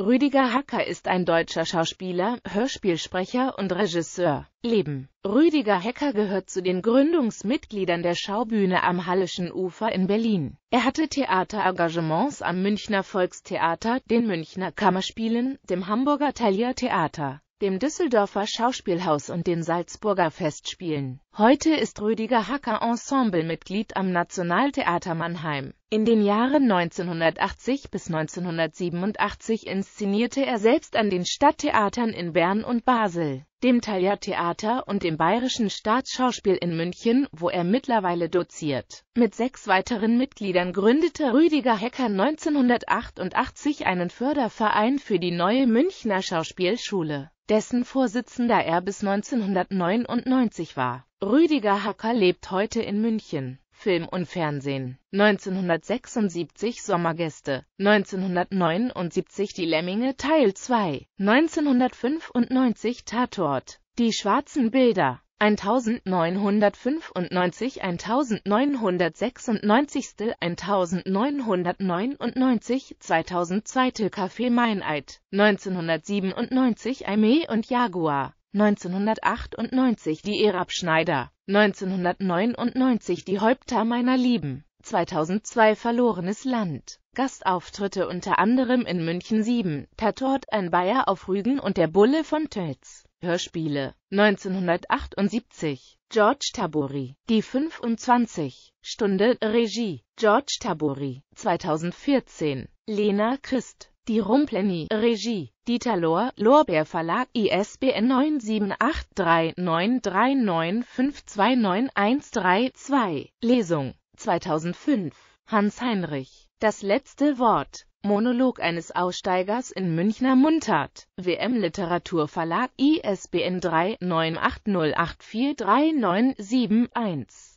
Rüdiger Hacker ist ein deutscher Schauspieler, Hörspielsprecher und Regisseur. Leben Rüdiger Hacker gehört zu den Gründungsmitgliedern der Schaubühne am Hallischen Ufer in Berlin. Er hatte Theaterengagements am Münchner Volkstheater, den Münchner Kammerspielen, dem Hamburger Thalia Theater, dem Düsseldorfer Schauspielhaus und den Salzburger Festspielen. Heute ist Rüdiger Hacker Ensemblemitglied am Nationaltheater Mannheim. In den Jahren 1980 bis 1987 inszenierte er selbst an den Stadttheatern in Bern und Basel, dem Thalia Theater und dem Bayerischen Staatsschauspiel in München, wo er mittlerweile doziert. Mit sechs weiteren Mitgliedern gründete Rüdiger Hacker 1988 einen Förderverein für die neue Münchner Schauspielschule, dessen Vorsitzender er bis 1999 war. Rüdiger Hacker lebt heute in München. Film und Fernsehen. 1976 Sommergäste. 1979 Die Lemminge Teil 2. 1995 Tatort. Die schwarzen Bilder. 1995 1996 1999 2002 Café Meineid 1997 Aimee und Jaguar 1998 die Erabschneider, 1999 die Häupter meiner Lieben, 2002 Verlorenes Land. Gastauftritte unter anderem in München 7, Tatort, ein Bayer auf Rügen und der Bulle von Tölz. Hörspiele 1978 George Tabori Die 25 Stunde Regie George Tabori 2014 Lena Christ die Rumpleni, Regie, Dieter Lohr, Lorbeer Verlag, ISBN 9783939529132, Lesung, 2005, Hans Heinrich, Das letzte Wort, Monolog eines Aussteigers in Münchner Mundart, WM Literaturverlag, ISBN 39808439771.